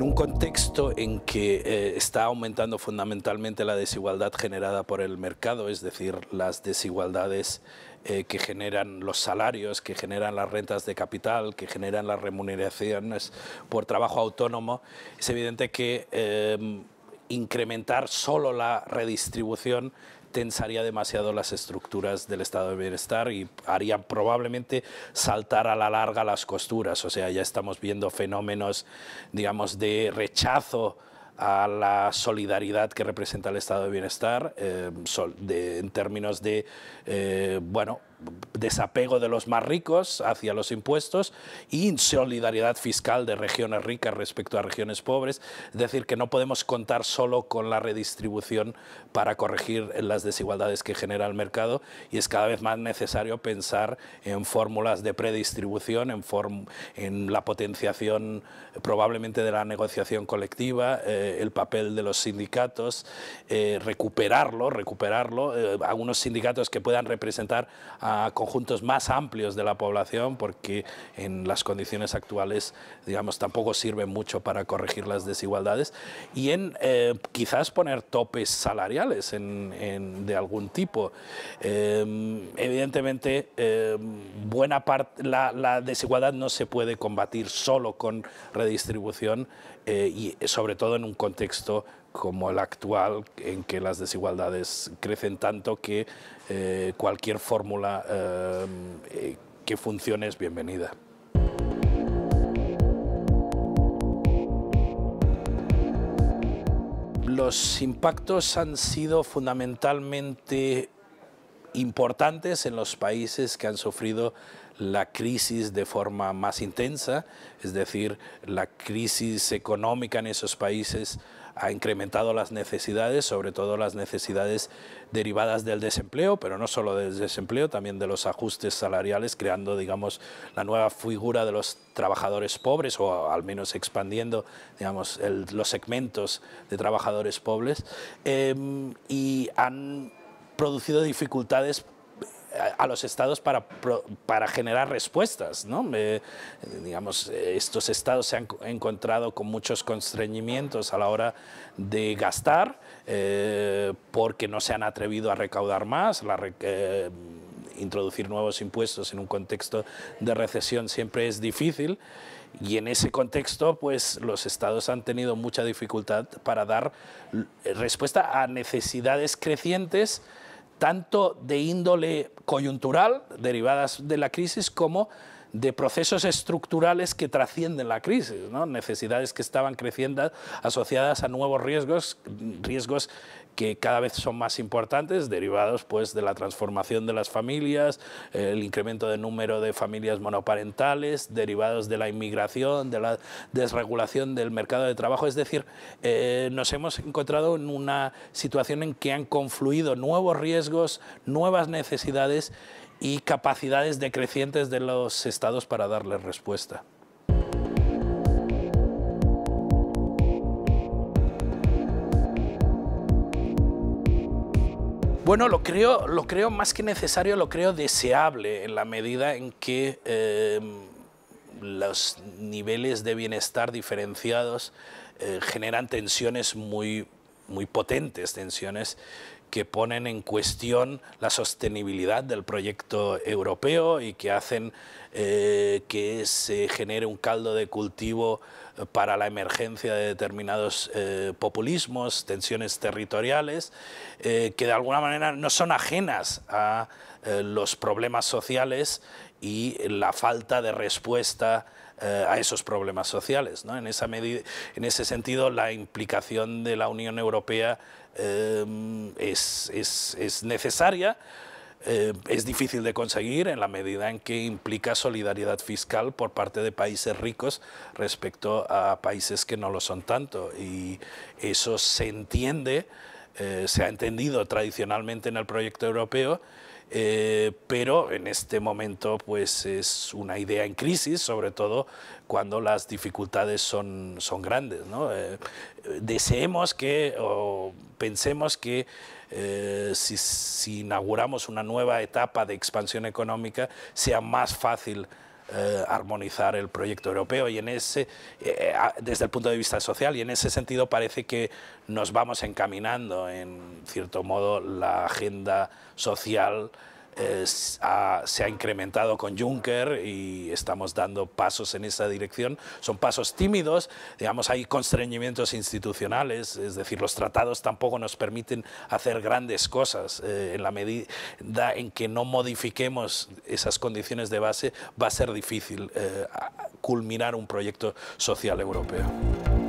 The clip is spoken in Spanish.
en un contexto en que eh, está aumentando fundamentalmente la desigualdad generada por el mercado, es decir, las desigualdades eh, que generan los salarios, que generan las rentas de capital, que generan las remuneraciones por trabajo autónomo, es evidente que em, incrementar solo la redistribución tensaría demasiado las estructuras del estado de bienestar y haría probablemente saltar a la larga las costuras. O sea, ya estamos viendo fenómenos, digamos, de rechazo a la solidaridad que representa el estado de bienestar eh, en términos de, eh, bueno, desapego de los más ricos hacia los impuestos y solidaridad fiscal de regiones ricas respecto a regiones pobres. Es decir, que no podemos contar solo con la redistribución para corregir las desigualdades que genera el mercado y es cada vez más necesario pensar en fórmulas de predistribución, en, en la potenciación probablemente de la negociación colectiva, eh, el papel de los sindicatos, eh, recuperarlo, recuperarlo, eh, algunos sindicatos que puedan representar a a conjuntos más amplios de la población porque en las condiciones actuales, digamos, tampoco sirve mucho para corregir las desigualdades y en eh, quizás poner topes salariales de algún tipo. Em, evidentemente, em, buena parte, la, la, desigualdad no se puede combatir solo con redistribución eh, y sobre todo en un contexto como el actual, en que las desigualdades crecen tanto que eh, cualquier fórmula eh, eh, que funcione es bienvenida. Los impactos han sido fundamentalmente importantes en los países que han sufrido la crisis de forma más intensa, es decir, la crisis económica en esos países ha incrementado las necesidades, sobre todo las necesidades derivadas del desempleo, pero no solo del desempleo, también de los ajustes salariales, creando, digamos, la nueva figura de los trabajadores pobres o al menos expandiendo, digamos, los segmentos de trabajadores pobres em, y han producido dificultades a los estados para, para generar respuestas. ¿no? Eh, digamos, estos estados se han encontrado con muchos constreñimientos a la hora de gastar eh, porque no se han atrevido a recaudar más. La, eh, introducir nuevos impuestos en un contexto de recesión siempre es difícil y en ese contexto pues los estados han tenido mucha dificultad para dar respuesta a necesidades crecientes tanto de índole coyuntural, derivadas de la crisis, como de procesos estructurales que trascienden la crisis, necesidades que estaban creciendo asociadas a nuevos riesgos, riesgos que cada vez son más importantes, derivados pues, de la transformación de las familias, el incremento del número de familias monoparentales, derivados de la inmigración, de la desregulación del mercado de trabajo. Es decir, eh, nos hemos encontrado en una situación en que han confluido nuevos riesgos, nuevas necesidades y capacidades decrecientes de los estados para darle respuesta. Bueno, lo creo, lo creo más que necesario, lo creo deseable en la medida en que em, los niveles de bienestar diferenciados eh, generan tensiones muy, muy potentes, tensiones que ponen en cuestión la sostenibilidad del proyecto europeo y que hacen eh, que se genere un caldo de cultivo eh, para la emergencia de determinados eh, populismos, tensiones territoriales, que de alguna manera no son ajenas a los problemas sociales y la falta de respuesta eh, a esos problemas sociales. En, esa en ese sentido, la implicación de la Unión Europea eh, es, necesaria. Eh, es difícil de conseguir en la medida en que implica solidaridad fiscal por parte de países ricos respecto a países que no lo son tanto. Y eso se entiende, se ha entendido tradicionalmente en el proyecto europeo eh, pero en este momento pues es una idea en crisis, sobre todo cuando las dificultades son, son grandes. Eh, deseemos que o pensemos que eh, si inauguramos una nueva etapa de expansión económica sea más fácil eh, armonizar el proyecto europeo y en ese, eh, desde el punto de vista social y en ese sentido parece que nos vamos encaminando en cierto modo la agenda social se ha incrementado con Juncker y estamos dando pasos en esa dirección. Son pasos tímidos, digamos, hay constreñimientos institucionales, es decir, los tratados tampoco nos permiten hacer grandes cosas. Eh, en la medida en que no modifiquemos esas condiciones de base, va a ser difícil eh, culminar un proyecto social europeo.